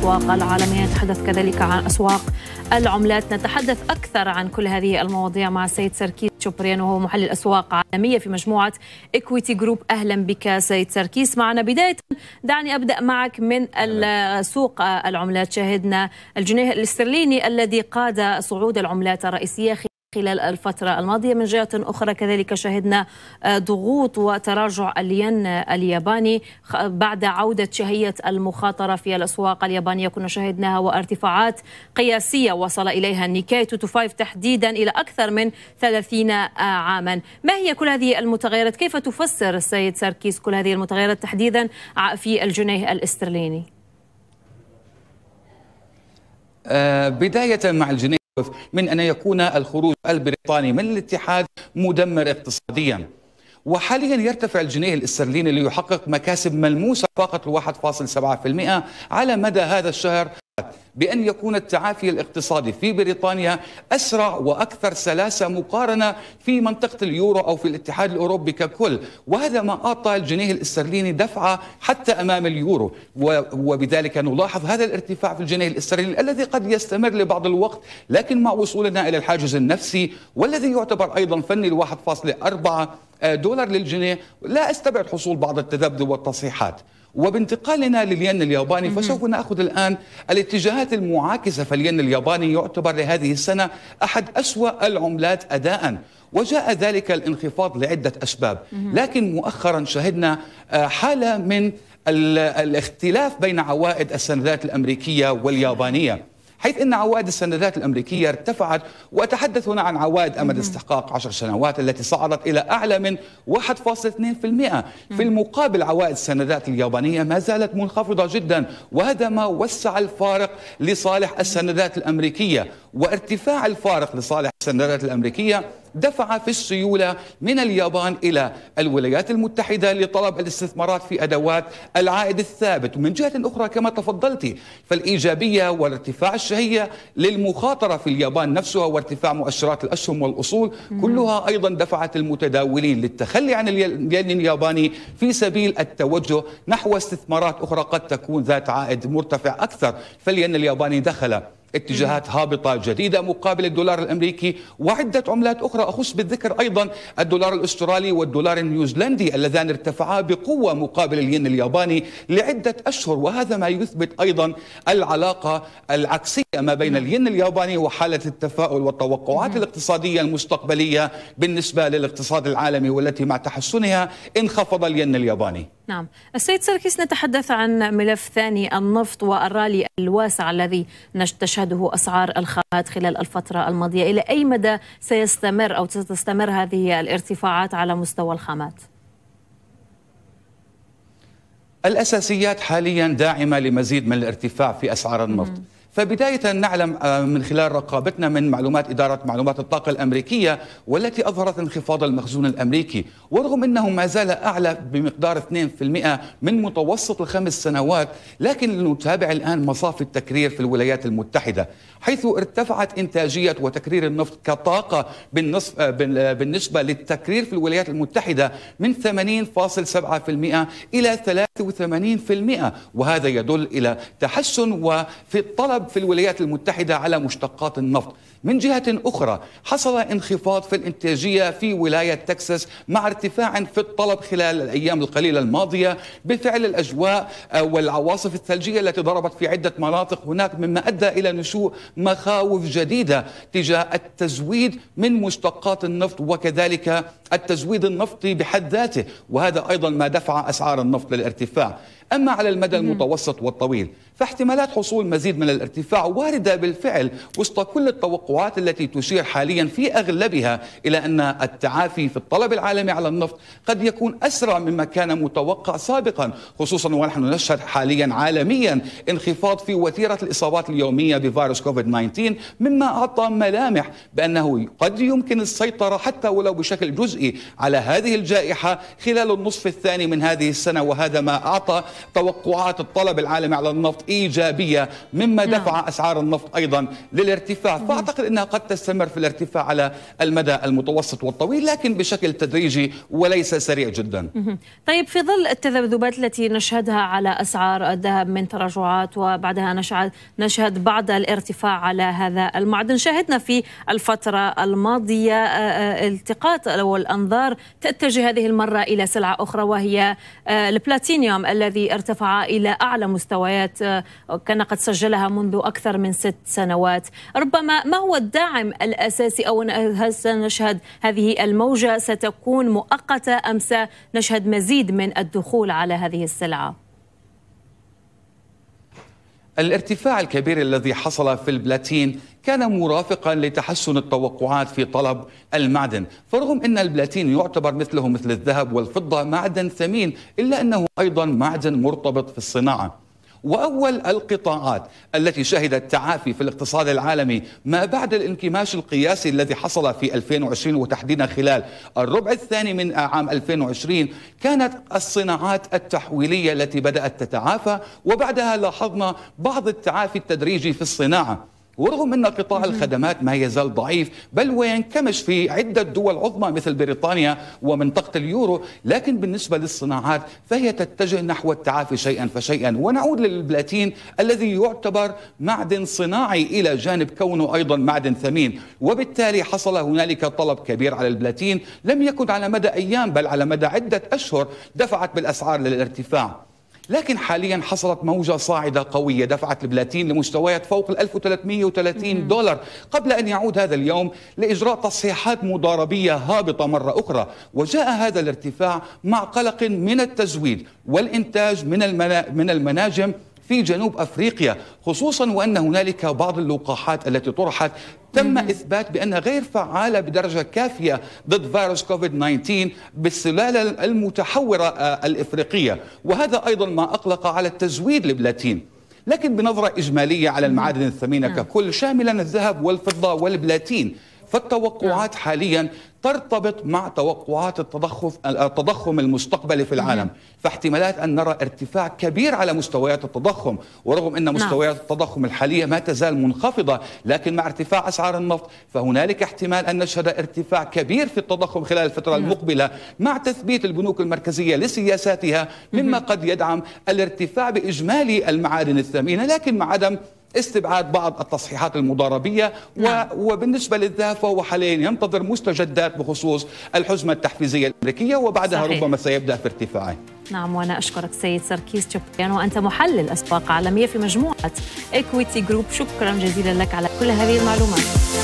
الأسواق العالمية نتحدث كذلك عن أسواق العملات نتحدث أكثر عن كل هذه المواضيع مع السيد سركيس شوبريان وهو محلل أسواق عالمية في مجموعة إكويتي جروب أهلا بك سيد سركيس معنا بداية دعني أبدأ معك من سوق العملات شاهدنا الجنيه الاسترليني الذي قاد صعود العملات الرئيسية خلال الفترة الماضية من جهة أخرى كذلك شهدنا آه، ضغوط وتراجع الين الياباني بعد عودة شهية المخاطرة في الأسواق اليابانية كنا شهدناها وارتفاعات قياسية وصل إليها النيكاي 25 تحديدا إلى أكثر من 30 آه، عاما ما هي كل هذه المتغيرات كيف تفسر السيد ساركيس كل هذه المتغيرات تحديدا آه، في الجنيه الاسترليني بداية مع الجنيه من أن يكون الخروج البريطاني من الاتحاد مدمر اقتصاديا وحاليا يرتفع الجنيه الاسترليني ليحقق مكاسب ملموسه فقط 1.7% على مدى هذا الشهر بأن يكون التعافي الاقتصادي في بريطانيا أسرع وأكثر سلاسة مقارنة في منطقة اليورو أو في الاتحاد الأوروبي ككل وهذا ما أعطى الجنيه الاسترليني دفعة حتى أمام اليورو وبذلك نلاحظ هذا الارتفاع في الجنيه الاسترليني الذي قد يستمر لبعض الوقت لكن مع وصولنا إلى الحاجز النفسي والذي يعتبر أيضا فني الواحد فاصلة أربعة آه، دولار للجنيه لا أستبعد حصول بعض التذبذب والتصحيحات وبانتقالنا للين الياباني فسوف ناخذ الان الاتجاهات المعاكسه فالين الياباني يعتبر لهذه السنه احد اسوا العملات اداء وجاء ذلك الانخفاض لعده اسباب لكن مؤخرا شهدنا آه، حاله من الاختلاف بين عوائد السندات الامريكيه واليابانيه حيث أن عوائد السندات الأمريكية ارتفعت وأتحدث هنا عن عوائد أمد استحقاق 10 سنوات التي صعدت إلى أعلى من 1.2% في المقابل عوائد السندات اليابانية ما زالت منخفضة جدا وهذا ما وسع الفارق لصالح السندات الأمريكية وارتفاع الفارق لصالح السندات الأمريكية دفع في السيولة من اليابان إلى الولايات المتحدة لطلب الاستثمارات في أدوات العائد الثابت ومن جهة أخرى كما تفضلت فالإيجابية وارتفاع الشهية للمخاطرة في اليابان نفسها وارتفاع مؤشرات الأسهم والأصول كلها أيضا دفعت المتداولين للتخلي عن الين الياباني في سبيل التوجه نحو استثمارات أخرى قد تكون ذات عائد مرتفع أكثر فالين الياباني دخل اتجاهات هابطة جديدة مقابل الدولار الأمريكي وعدة عملات أخرى أخص بالذكر أيضا الدولار الأسترالي والدولار النيوزلندي اللذان ارتفعا بقوة مقابل الين الياباني لعدة أشهر وهذا ما يثبت أيضا العلاقة العكسية ما بين نعم. الين الياباني وحالة التفاؤل والتوقعات نعم. الاقتصادية المستقبلية بالنسبة للاقتصاد العالمي والتي مع تحسنها انخفض الين الياباني نعم السيد سركيس نتحدث عن ملف ثاني النفط والرالي الواسع الذي تشهده أسعار الخامات خلال الفترة الماضية إلى أي مدى سيستمر أو ستستمر هذه الارتفاعات على مستوى الخامات؟ الأساسيات حاليا داعمة لمزيد من الارتفاع في أسعار النفط مم. فبداية نعلم آه، من خلال رقابتنا من معلومات إدارة معلومات الطاقة الأمريكية والتي أظهرت انخفاض المخزون الأمريكي ورغم أنه ما زال أعلى بمقدار 2% من متوسط الخمس سنوات لكن نتابع الآن مصافي التكرير في الولايات المتحدة حيث ارتفعت إنتاجية وتكرير النفط كطاقة بالنصف آه، آه، بالنسبة للتكرير في الولايات المتحدة من 80.7% إلى 83% وهذا يدل إلى تحسن وفي الطلب في الولايات المتحدة على مشتقات النفط من جهة أخرى حصل انخفاض في الإنتاجية في ولاية تكساس مع ارتفاع في الطلب خلال الأيام القليلة الماضية بفعل الأجواء آه، والعواصف الثلجية التي ضربت في عدة مناطق هناك مما أدى إلى نشوء مخاوف جديدة تجاه التزويد من مشتقات النفط وكذلك التزويد النفطي بحد ذاته وهذا أيضا ما دفع أسعار النفط للارتفاع أما على المدى المتوسط والطويل فاحتمالات حصول مزيد من الارتفاع واردة بالفعل وسط كل التوقعات التوقعات التي تشير حاليا في اغلبها الى ان التعافي في الطلب العالمي على النفط قد يكون اسرع مما كان متوقع سابقا خصوصا ونحن نشهد حاليا عالميا انخفاض في وتيره الاصابات اليوميه بفيروس كوفيد 19 مما اعطى ملامح بانه قد يمكن السيطره حتى ولو بشكل جزئي على هذه الجائحه خلال النصف الثاني من هذه السنه وهذا ما اعطى توقعات الطلب العالمي على النفط ايجابيه مما نعم. دفع اسعار النفط ايضا للارتفاع فاعتقد أعتقد أنها قد تستمر في الارتفاع على المدى المتوسط والطويل لكن بشكل تدريجي وليس سريع جدا طيب في ظل التذبذبات التي نشهدها على أسعار الذهب من تراجعات وبعدها نشهد, نشهد بعض الارتفاع على هذا المعدن شاهدنا في الفترة الماضية آه، آه، التقاط أو الأنظار تتجه هذه المرة إلى سلعة أخرى وهي آه، البلاتينيوم الذي ارتفع إلى أعلى مستويات كان قد سجلها منذ أكثر من ست سنوات ربما ما هو هو الدعم الأساسي أو هل سنشهد هذه الموجة ستكون مؤقتة أم سنشهد مزيد من الدخول على هذه السلعة؟ الارتفاع الكبير الذي حصل في البلاتين كان مرافقا لتحسن التوقعات في طلب المعدن فرغم أن البلاتين يعتبر مثله مثل الذهب والفضة معدن ثمين إلا أنه أيضا معدن مرتبط في الصناعة واول القطاعات التي شهدت تعافي في الاقتصاد العالمي ما بعد الانكماش القياسي الذي حصل في 2020 وتحديدا خلال الربع الثاني من عام 2020 كانت الصناعات التحويليه التي بدات تتعافى وبعدها لاحظنا بعض التعافي التدريجي في الصناعه ورغم أن قطاع الخدمات ما يزال ضعيف بل وينكمش في عدة دول عظمى مثل بريطانيا ومنطقة اليورو لكن بالنسبة للصناعات فهي تتجه نحو التعافي شيئا فشيئا ونعود للبلاتين الذي يعتبر معدن صناعي إلى جانب كونه أيضا معدن ثمين وبالتالي حصل هنالك طلب كبير على البلاتين لم يكن على مدى أيام بل على مدى عدة أشهر دفعت بالأسعار للارتفاع لكن حاليا حصلت موجة صاعدة قوية دفعت البلاتين لمستويات فوق ال 1330 دولار قبل أن يعود هذا اليوم لإجراء تصحيحات مضاربية هابطة مرة أخرى وجاء هذا الارتفاع مع قلق من التزويد والإنتاج من, المنا... من المناجم في جنوب افريقيا خصوصا وان هنالك بعض اللقاحات التي طرحت تم إثبات بأنها غير فعالة بدرجة كافية ضد فيروس كوفيد 19 بالسلالة المتحورة آه، الإفريقية وهذا أيضا ما أقلق على التزويد للبلاتين لكن بنظرة إجمالية على المعادن الثمينة نعم. ككل شاملا الذهب والفضة والبلاتين فالتوقعات نعم. حاليا ترتبط مع توقعات التضخم التضخم المستقبلي في العالم نعم. فاحتمالات ان نرى ارتفاع كبير على مستويات التضخم ورغم ان نعم. مستويات التضخم الحاليه ما تزال منخفضه لكن مع ارتفاع اسعار النفط فهنالك احتمال ان نشهد ارتفاع كبير في التضخم خلال الفتره المقبله مع تثبيت البنوك المركزيه لسياساتها مما قد يدعم الارتفاع باجمالي المعادن الثمينه لكن مع عدم استبعاد بعض التصحيحات المضاربية نعم. وبالنسبة للذهب فهو حاليا ينتظر مستجدات بخصوص الحزمة التحفيزية الأمريكية وبعدها صحيح. ربما سيبدأ في ارتفاعه نعم وأنا أشكرك سيد سركيس تشوبيان وأنت محلل أسواق عالمية في مجموعة إكويتي جروب شكرا جزيلا لك على كل هذه المعلومات